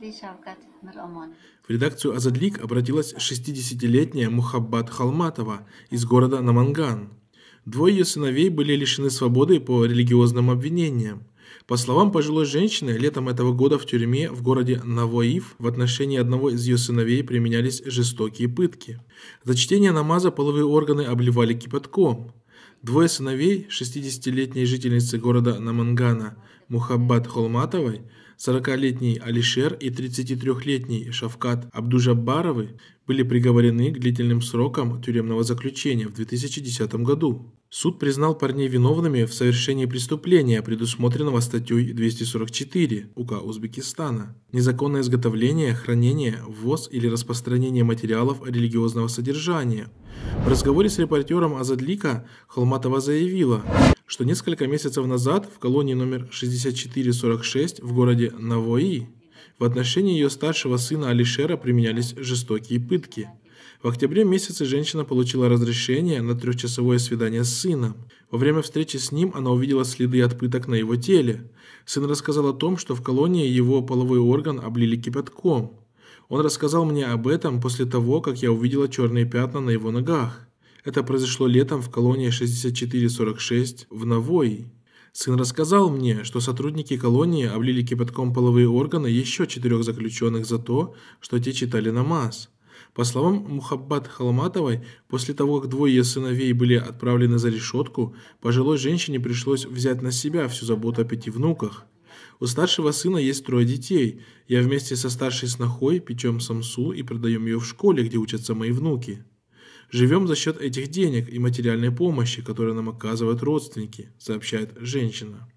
В редакцию «Азадлик» обратилась 60-летняя Мухаббат Халматова из города Наманган. Двое ее сыновей были лишены свободы по религиозным обвинениям. По словам пожилой женщины, летом этого года в тюрьме в городе Навоив в отношении одного из ее сыновей применялись жестокие пытки. За чтение намаза половые органы обливали кипятком. Двое сыновей 60-летней жительницы города Намангана Мухаббат Холматовой, 40-летний Алишер и 33-летний Шавкат Абдужаббаровы были приговорены к длительным срокам тюремного заключения в 2010 году. Суд признал парней виновными в совершении преступления, предусмотренного статьей 244 УК Узбекистана. Незаконное изготовление, хранение, ввоз или распространение материалов религиозного содержания. В разговоре с репортером Азадлика Холматова Алматова заявила, что несколько месяцев назад в колонии номер 6446 в городе Навои в отношении ее старшего сына Алишера применялись жестокие пытки. В октябре месяце женщина получила разрешение на трехчасовое свидание с сыном. Во время встречи с ним она увидела следы от пыток на его теле. Сын рассказал о том, что в колонии его половой орган облили кипятком. Он рассказал мне об этом после того, как я увидела черные пятна на его ногах. Это произошло летом в колонии 6446 в Новой. Сын рассказал мне, что сотрудники колонии облили кипятком половые органы еще четырех заключенных за то, что те читали намаз. По словам Мухаббат Халматовой, после того, как двое сыновей были отправлены за решетку, пожилой женщине пришлось взять на себя всю заботу о пяти внуках. У старшего сына есть трое детей. Я вместе со старшей снохой печем самсу и продаем ее в школе, где учатся мои внуки. Живем за счет этих денег и материальной помощи, которую нам оказывают родственники, сообщает женщина.